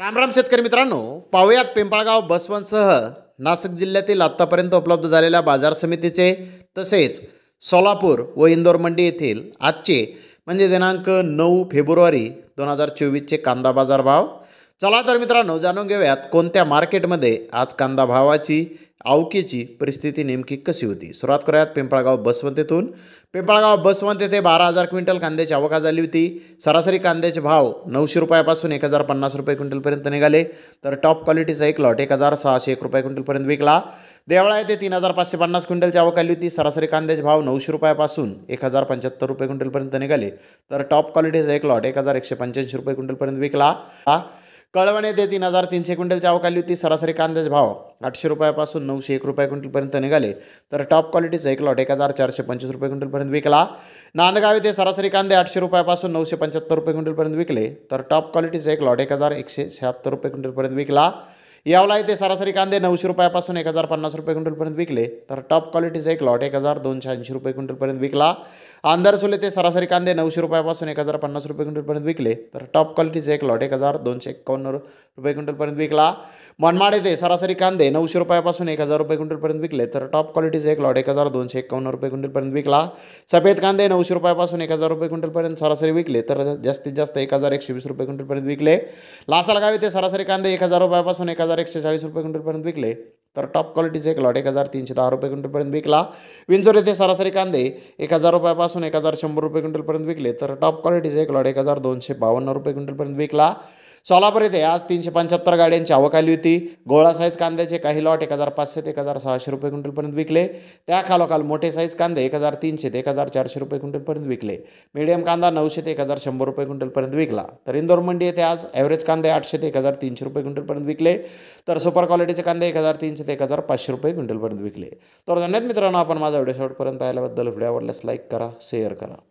रामराम शेतकरी मित्रांनो पाहुयात पिंपळगाव बसवंतसह नाशिक जिल्ह्यातील आत्तापर्यंत उपलब्ध झालेल्या बाजार समितीचे तसेच सोलापूर व इंदोर मंडी येथील आजचे म्हणजे दिनांक नऊ फेब्रुवारी दोन हजार चोवीसचे कांदा बाजार भाव चला तर मित्रांनो जाणून घेऊयात कोणत्या मार्केटमध्ये आज कांदा भावाची आवकीची परिस्थिती नेमकी कशी होती सुरुवात करूयात पिंपळगाव बसवंतेतून पिंपळगाव बसवंत येथे बारा हजार क्विंटल कांद्याची आवका झाली होती सरासरी कांद्याचे भाव नऊशे रुपयापासून एक हजार पन्नास रुपये क्विंटलपर्यंत निघाले तर टॉप क्वालिटीचा एक लॉट एक हजार सहाशे एक रुपये क्विंटलपर्यंत विकला देवळा येथे तीन हजार पाचशे पन्नास क्विंटलची आवक आली होती सरासरी कांद्याचे भाव नऊशे रुपयापासून एक हजार पंच्याहत्तर रुपये क्विंटलपर्यंत निघाले तर टॉप क्वालिटीचा एक लॉट एक हजार एकशे पंच्याऐंशी रुपये क्विंटलपर्यंत विकला कळवणे ते तीन हजार तीनशे क्विंटलची चावकाली होती सरासरी कांद्याचे भाव आठशे रुपयापासून नऊशे एक रुपये क्विंटलपर्यंत निघाले तर टॉप क्वालिटीचा एक लॉट एक हजार चारशे पंचवीस रुपये क्विंटलपर्यंत विकला नांदगाव येथे सरासरी कांदे आठशे रुपयापासून नऊशे पंच्याहत्तर रुपये क्विंटलपर्यंत विकले तर टॉप क्वालिटीचा एक लॉट एक हजार एकशे शहात्तर रुपये क्विंटलपर्यंत विकला यावला येथे सरासरी कांदे नऊशे रुपयापासून एक हजार पन्नास रुपये क्विंटलपर्यंत विकले तर टॉप क्वालिटीचा एक लॉट एक हजार दोनशे ऐंशी रुपये क्विंटलपर्यंत विकला आंधारसूल येथे सरासरी कांदे नऊशे रुपयापासून एक हजार पन्नास रुपये क्विंटलपर्यंत विकले तर टॉप क्वालिटीचे एक लॉट एक हजार दोनशे एकावन्न रुपये क्विंटलपर्यंत विकला मनमाड येथे सरासरी कांदे नऊशे रुपयापासून एक हजार रुपये क्विंटलपर्यंत विकले तर टॉप क्वालिटीचे एक लॉट एक हजार दोनशे एक्कावन्न रुपये क्विंटलपर्यंत विकला सफेद कांदे नऊशे रुपयापासून एक हजार रुपये क्विंटलपर्यंत सरासरी विकले तर जास्तीत जास्त एक हजार एकशे वीस रुपये क्विंटलपर्यंत विकले लासलगाव येथे सरासरी कांदे एक हजार रुपयापासून एक हजार हजार एकशे चाळीस रुपये क्विंटलपर्यंत विकले तर टॉप क्वालिटीचे एक लॉट एक हजार तीनशे दहा रुपये क्विंटलपर्यंत विकला विंजोर येथे सरासरी कांदे एक हजार रुपयापासून एक हजार शंभर रुपये क्विंटलपर्यंत विकले तर टॉप क्वालिटीचे एक लॉट एक हजार दोनशे बावन्न रुपये क्विंटलपर्यंत विकला सोलापूर येथे आज तीनशे पंच्याहत्तर गाड्यांची आवक आली होती गोळा साईज कांद्याचे काही लॉट एक हजार पाचशे ते एक हजार सहाशे रुपये क्विंटलपर्यंत विकले त्या खालोखाल मोठे साईज कांदे एक हजार तीनशे ते एक हजार चारशे रुपये क्विंटलपर्यंत विकले मीडियम कांदा नऊशे ते एक हजार शंभर रुपये क्विंटलपर्यंत विकला तर इंदोर मंडी येथे आज ॲव्हरेज कांदे आठशे ते एक हजार तीनशे रुपये क्विंटलपर्यंत विकले तर सुपर क्वालिटीचे कांदे एक हजार तीनशे ते एक हजार पाचशे रुपये क्विंटलपर्यंत विकले तर धन्यवाद मित्रांनो आपण माझा व्हिडिओ शॉटपर्यंत पाहिल्याबद्दल व्हिडिओ आवडल्यास लाईक करा शेअर करा